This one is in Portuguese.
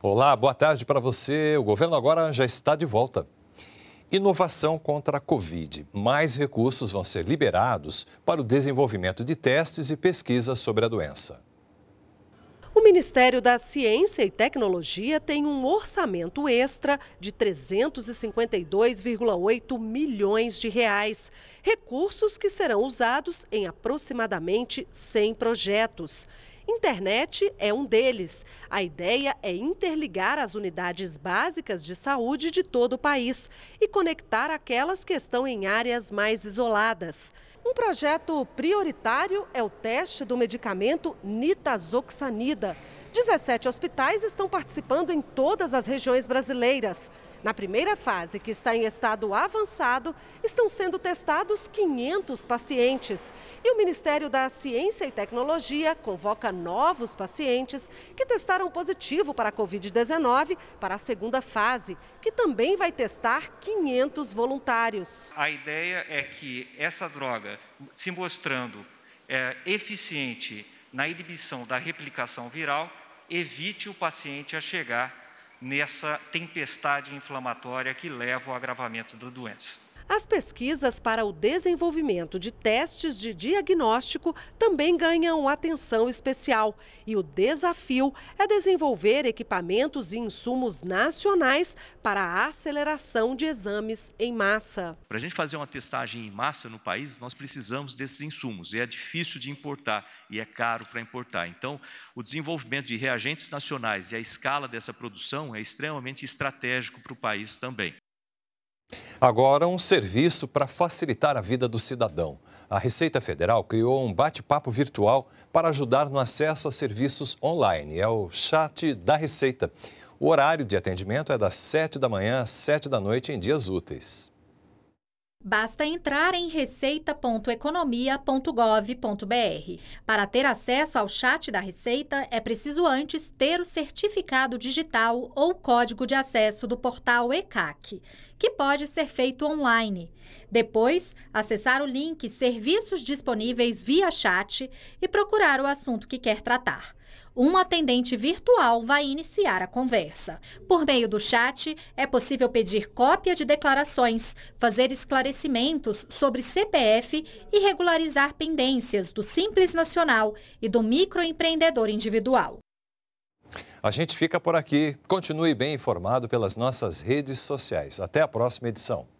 Olá, boa tarde para você. O governo agora já está de volta. Inovação contra a Covid. Mais recursos vão ser liberados para o desenvolvimento de testes e pesquisas sobre a doença. O Ministério da Ciência e Tecnologia tem um orçamento extra de 352,8 milhões de reais, recursos que serão usados em aproximadamente 100 projetos. Internet é um deles. A ideia é interligar as unidades básicas de saúde de todo o país e conectar aquelas que estão em áreas mais isoladas. Um projeto prioritário é o teste do medicamento nitazoxanida 17 hospitais estão participando em todas as regiões brasileiras. Na primeira fase, que está em estado avançado, estão sendo testados 500 pacientes. E o Ministério da Ciência e Tecnologia convoca novos pacientes que testaram positivo para a Covid-19 para a segunda fase, que também vai testar 500 voluntários. A ideia é que essa droga, se mostrando é, eficiente, na inibição da replicação viral, evite o paciente a chegar nessa tempestade inflamatória que leva ao agravamento da doença. As pesquisas para o desenvolvimento de testes de diagnóstico também ganham atenção especial e o desafio é desenvolver equipamentos e insumos nacionais para a aceleração de exames em massa. Para a gente fazer uma testagem em massa no país, nós precisamos desses insumos e é difícil de importar e é caro para importar. Então, o desenvolvimento de reagentes nacionais e a escala dessa produção é extremamente estratégico para o país também. Agora, um serviço para facilitar a vida do cidadão. A Receita Federal criou um bate-papo virtual para ajudar no acesso a serviços online. É o chat da Receita. O horário de atendimento é das 7 da manhã às 7 da noite em dias úteis. Basta entrar em receita.economia.gov.br. Para ter acesso ao chat da Receita, é preciso antes ter o certificado digital ou código de acesso do portal ECAC, que pode ser feito online. Depois, acessar o link Serviços disponíveis via chat e procurar o assunto que quer tratar. Um atendente virtual vai iniciar a conversa. Por meio do chat, é possível pedir cópia de declarações, fazer esclarecimentos sobre CPF e regularizar pendências do Simples Nacional e do microempreendedor individual. A gente fica por aqui. Continue bem informado pelas nossas redes sociais. Até a próxima edição.